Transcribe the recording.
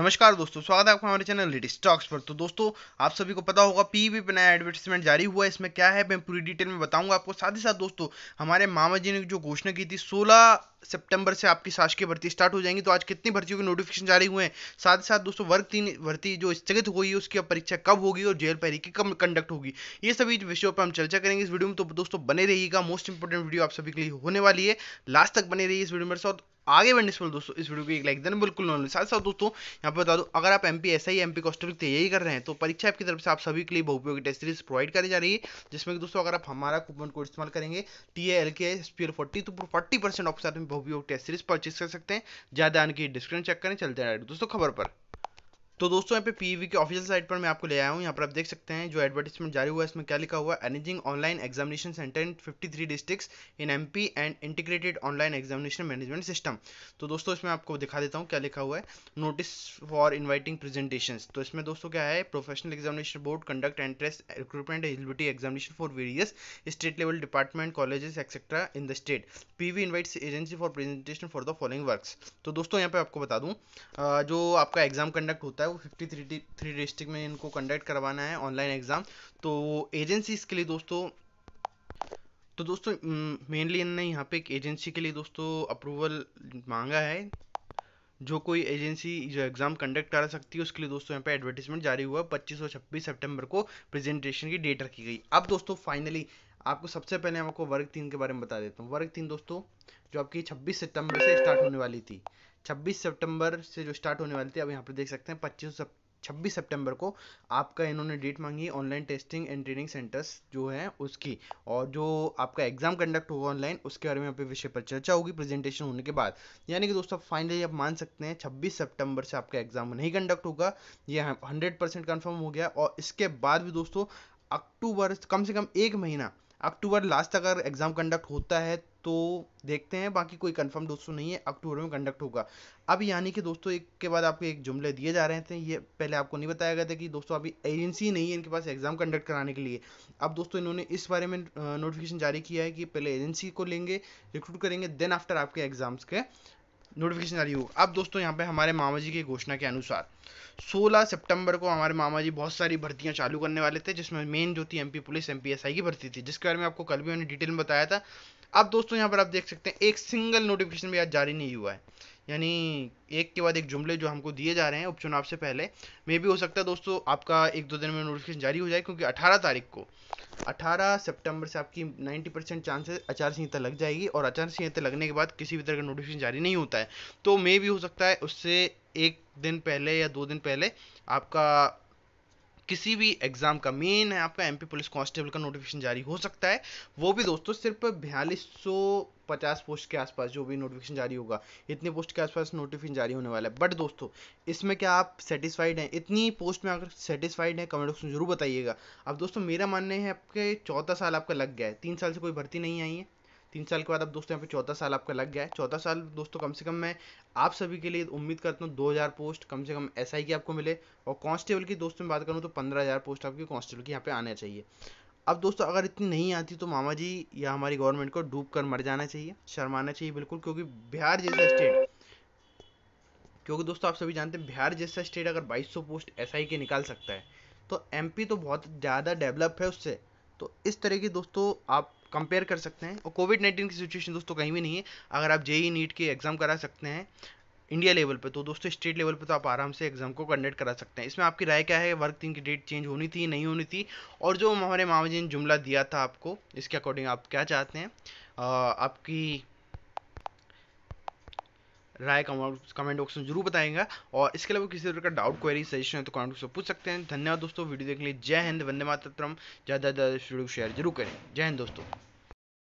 नमस्कार दोस्तों स्वागत है आपका हमारे चैनल लेडी स्टॉक्स पर तो दोस्तों आप सभी को पता होगा पीवी पे नया एडवर्टीजमेंट जारी हुआ है इसमें क्या है मैं पूरी डिटेल में बताऊंगा आपको साथ ही साथ दोस्तों हमारे मामा जी ने जो घोषणा की थी 16 सितंबर से आपकी शासकीय भर्ती स्टार्ट हो जाएंगी तो आज कितनी भर्तियों के नोटिफिकेशन जारी हुए हैं साथ ही साथ दोस्तों वर्ग तीन भर्ती जो स्थगित हुई है उसकी अब परीक्षा कब होगी और जेल पैरी की कब कंडक्ट होगी ये सभी विषयों पर हम चर्चा करेंगे इस वीडियो में तो दोस्तों बने रहिएगा मोस्ट इंपॉर्टेंट वीडियो आप सभी के लिए होने वाली है लास्ट तक बने रहिए इस वीडियो में साथ आगे बढ़ने से दोस्तों इस वीडियो को एक लाइक देना बिल्कुल ना साथ साथ दोस्तों यहाँ पे बता दो अगर आप MP S I M P कॉस्टल की तैयारी कर रहे हैं तो परीक्षा आपकी तरफ से आप सभी के लिए बहुपयोगी टेस्ट सीरीज प्रोवाइड करी जा रही है जिसमें कि दोस्तों अगर आप हमारा कूपन कोड इस्तेमाल करेंगे T A L K S P L forty तो फोर्टी परसेंट ऑफ साथ में वो टेस्ट सीरीज परचेज कर सकते हैं ज्यादा आने की डिस्क्रिप्शन चेक करें चलते हैं दोस्तों खबर पर तो दोस्तों यहाँ पे पीवी के ऑफिशियल साइट पर मैं आपको ले आया हूँ यहाँ पर आप देख सकते हैं जो एडवर्टीजमेंट जारी हुआ है इसमें क्या लिखा हुआ है online examination centre in 53 districts in MP and integrated online examination management system तो दोस्तों इसमें आपको दिखा देता हूँ क्या लिखा हुआ है नोटिस फॉर इन्वाइटिंग प्रेजेंटेशन तो इसमें दोस्तों क्या है professional examination board conduct entrance recruitment eligibility examination for various state level department colleges etcetera in the state PV invites agency for presentation for the following work तो दोस्तों यहाँ पे आपको बता दूँ जो आपका एग्जाम कंडक्ट होता है है वो फिफ्टी थ्री थ्री डिस्ट्रिक्ट में इनको कंडक्ट करवाना है ऑनलाइन एग्ज़ाम तो एजेंसीज के लिए दोस्तों तो दोस्तों मेनली इनने यहाँ पे एक एजेंसी के लिए दोस्तों अप्रूवल मांगा है जो कोई एजेंसी जो एग्ज़ाम कंडक्ट करा सकती है उसके लिए दोस्तों यहाँ पे एडवर्टीजमेंट जारी हुआ 25 और 26 सितंबर को प्रेजेंटेशन की डेट रखी गई अब दोस्तों फाइनली आपको सबसे पहले आपको वर्ग तीन के बारे में बता देता हूँ वर्ग तीन दोस्तों जो आपकी 26 सितंबर से स्टार्ट होने वाली थी 26 सितंबर से जो स्टार्ट होने वाली थी अब यहाँ पर देख सकते हैं पच्चीस छब्बीस सितंबर को आपका इन्होंने डेट मांगी online testing and training centres जो है उसकी और जो आपका एग्जाम कंडक्ट होगा ऑनलाइन उसके बारे में यहाँ विषय पर चर्चा होगी प्रेजेंटेशन होने के बाद यानी कि दोस्तों फाइनली आप मान सकते हैं छब्बीस सितंबर से आपका एग्जाम नहीं कंडक्ट होगा यह हंड्रेड परसेंट कन्फर्म हो गया और इसके बाद भी दोस्तों अक्टूबर कम से कम एक महीना अक्टूबर लास्ट तक अगर एग्ज़ाम कंडक्ट होता है तो देखते हैं बाकी कोई कंफर्म दोस्तों नहीं है अक्टूबर में कंडक्ट होगा अब यानी कि दोस्तों एक के बाद आपको एक जुमले दिए जा रहे थे ये पहले आपको नहीं बताया गया था कि दोस्तों अभी एजेंसी नहीं है इनके पास एग्ज़ाम कंडक्ट कराने के लिए अब दोस्तों इन्होंने इस बारे में नोटिफिकेशन जारी किया है कि पहले एजेंसी को लेंगे रिक्रूट करेंगे देन आफ्टर आपके एग्ज़ाम्स के नोटिफिकेशन जारी होगा अब दोस्तों यहाँ पे हमारे मामा जी की घोषणा के अनुसार 16 सितंबर को हमारे मामा जी बहुत सारी भर्तियां चालू करने वाले थे जिसमें मेन जो थी एमपी पुलिस एमपीएसआई की भर्ती थी जिसके बारे में आपको कल भी मैंने डिटेल में बताया था अब दोस्तों यहाँ पर आप देख सकते हैं एक सिंगल नोटिफिकेशन भी आज जारी नहीं हुआ है यानी एक के बाद एक जुमले जो हमको दिए जा रहे हैं उपचुनाव से पहले मे भी हो सकता है दोस्तों आपका एक दो दिन में नोटिफिकेशन जारी हो जाए क्योंकि 18 तारीख को 18 सितंबर से आपकी 90 परसेंट चांसेस आचार संहिता लग जाएगी और आचार संहिता लगने के बाद किसी भी तरह का नोटिफिकेशन जारी नहीं होता है तो मे भी हो सकता है उससे एक दिन पहले या दो दिन पहले आपका किसी भी एग्ज़ाम का मेन है आपका एमपी पुलिस कांस्टेबल का नोटिफिकेशन जारी हो सकता है वो भी दोस्तों सिर्फ बयालीस सौ पचास पोस्ट के आसपास जो भी नोटिफिकेशन जारी होगा इतने पोस्ट के आसपास नोटिफिकेशन जारी होने वाला है बट दोस्तों इसमें क्या आप सेटिस्फाइड हैं इतनी पोस्ट में अगर सेटिस्फाइड हैं कमेंट बॉक्स में जरूर बताइएगा अब दोस्तों मेरा मानना है आपके चौथा साल आपका लग गया है तीन साल से कोई भर्ती नहीं आई है तीन साल के बाद अब दोस्तों यहाँ पे चौदह साल आपका लग गया है चौदह साल दोस्तों कम से कम मैं आप सभी के लिए उम्मीद करता हूँ दो हज़ार पोस्ट कम से कम एस की आपको मिले और कांस्टेबल की दोस्तों में बात करूँ तो पंद्रह हज़ार पोस्ट आपकी कांस्टेबल की यहाँ पे आना चाहिए अब दोस्तों अगर इतनी नहीं आती तो मामा जी या हमारी गवर्नमेंट को डूब कर मर जाना चाहिए शर्माना चाहिए बिल्कुल क्योंकि बिहार जैसा स्टेट क्योंकि दोस्तों आप सभी जानते हैं बिहार जैसा स्टेट अगर बाईस पोस्ट एस के निकाल सकता है तो एम तो बहुत ज़्यादा डेवलप है उससे तो इस तरह की दोस्तों आप कंपेयर कर सकते हैं और कोविड नाइन्टीन की सिचुएशन दोस्तों कहीं भी नहीं है अगर आप जेई e नीट के एग्ज़ाम करा सकते हैं इंडिया लेवल पे तो दोस्तों स्टेट लेवल पे तो आप आराम से एग्जाम को कंडक्ट करा सकते हैं इसमें आपकी राय क्या है वर्क थिंग की डेट चेंज होनी थी नहीं होनी थी और जो हमारे मामा जी ने जुमला दिया था आपको इसके अकॉर्डिंग आप क्या चाहते हैं आपकी राय कमेंट बॉक्स में जरूर बताएंगे और इसके अलावा किसी तरह का डाउट क्वेरी सजेशन है तो कमेंट बॉक्स में पूछ सकते हैं धन्यवाद दोस्तों वीडियो देखने के लिए जय हिंद वंदे मातरम ज़्यादा ज़्यादा वीडियो शेयर जरूर करें जय हिंद दोस्तों